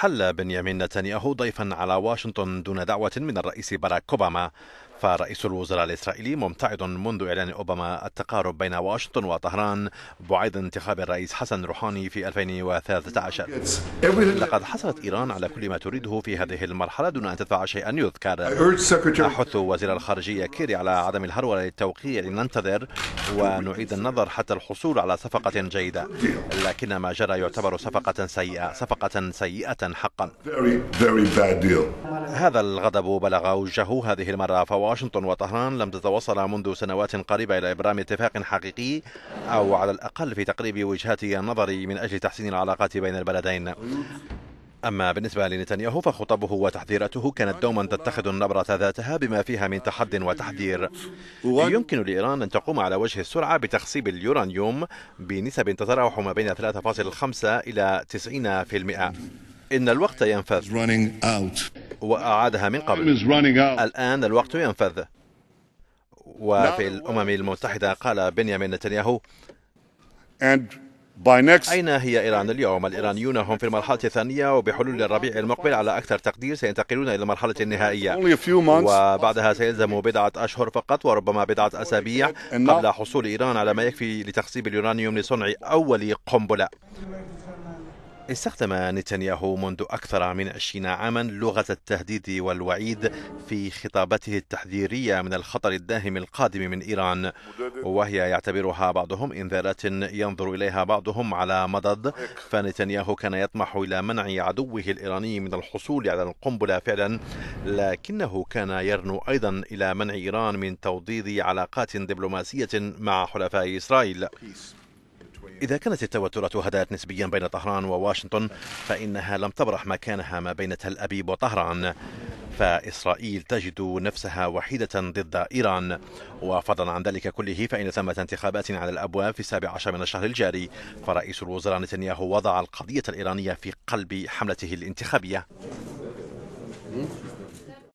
حل بنيامين نتنياهو ضيفا على واشنطن دون دعوة من الرئيس باراك أوباما فرئيس الوزراء الإسرائيلي ممتعض منذ إعلان أوباما التقارب بين واشنطن وطهران بعيد انتخاب الرئيس حسن روحاني في 2013 لقد حصلت إيران على كل ما تريده في هذه المرحلة دون أن تدفع شيئا يذكر أحث وزير الخارجية كيري على عدم الهرولة للتوقيع لننتظر ونعيد النظر حتى الحصول على صفقة جيدة لكن ما جرى يعتبر صفقة سيئة صفقة سيئة حقا هذا الغضب بلغ وجهه هذه المرة فواشنطن وطهران لم تتوصل منذ سنوات قريبة إلى إبرام اتفاق حقيقي أو على الأقل في تقريب وجهات النظر من أجل تحسين العلاقات بين البلدين أما بالنسبة لنتنياهو فخطبه وتحذيراته كانت دوما تتخذ النبرة ذاتها بما فيها من تحد وتحذير يمكن لإيران أن تقوم على وجه السرعة بتخصيب اليورانيوم بنسب تتراوح ما بين 3.5 إلى 90% إن الوقت ينفذ وأعادها من قبل الآن الوقت ينفذ وفي الأمم المتحدة قال بنيامين نتنياهو أين هي إيران اليوم؟ الإيرانيون هم في المرحلة الثانية وبحلول الربيع المقبل على أكثر تقدير سينتقلون إلى المرحلة النهائية وبعدها سيلزم بضعة أشهر فقط وربما بضعة أسابيع قبل حصول إيران على ما يكفي لتخصيب اليورانيوم لصنع أول قنبلة استخدم نتنياهو منذ أكثر من 20 عاما لغة التهديد والوعيد في خطابته التحذيرية من الخطر الداهم القادم من إيران وهي يعتبرها بعضهم إنذارات ينظر إليها بعضهم على مضض فنتنياهو كان يطمح إلى منع عدوه الإيراني من الحصول على القنبلة فعلا لكنه كان يرنو أيضا إلى منع إيران من توضيض علاقات دبلوماسية مع حلفاء إسرائيل إذا كانت التوترات هدأت نسبيا بين طهران وواشنطن فإنها لم تبرح مكانها ما بين تل أبيب وطهران فإسرائيل تجد نفسها وحيدة ضد إيران وفضلا عن ذلك كله فإن ثمة انتخابات على الأبواب في السابع عشر من الشهر الجاري فرئيس الوزراء نتنياهو وضع القضية الإيرانية في قلب حملته الانتخابية